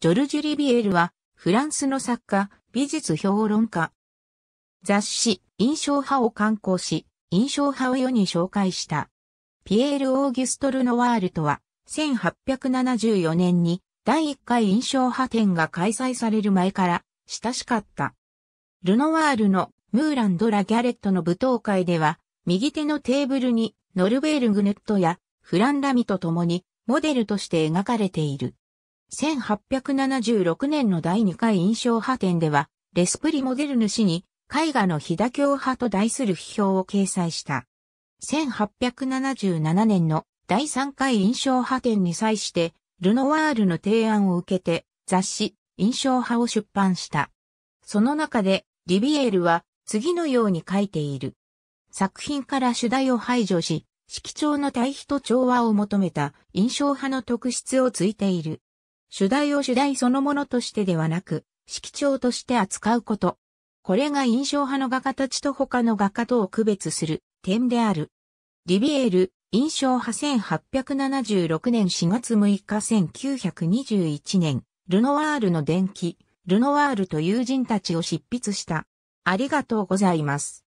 ジョルジュ・リビエルは、フランスの作家、美術評論家。雑誌、印象派を刊行し、印象派を世に紹介した。ピエール・オーギュストル・ノワールとは、1874年に第1回印象派展が開催される前から親しかった。ルノワールのムーランド・ラ・ギャレットの舞踏会では、右手のテーブルにノルベール・グネットやフラン・ラミと共にモデルとして描かれている。1876年の第2回印象派展では、レスプリモデルヌ氏に絵画の飛騨教派と題する批評を掲載した。1877年の第3回印象派展に際して、ルノワールの提案を受けて雑誌印象派を出版した。その中でリビエールは次のように書いている。作品から主題を排除し、色調の対比と調和を求めた印象派の特質をついている。主題を主題そのものとしてではなく、色調として扱うこと。これが印象派の画家たちと他の画家とを区別する点である。リビエール、印象派1876年4月6日1921年、ルノワールの伝記、ルノワールと友人たちを執筆した。ありがとうございます。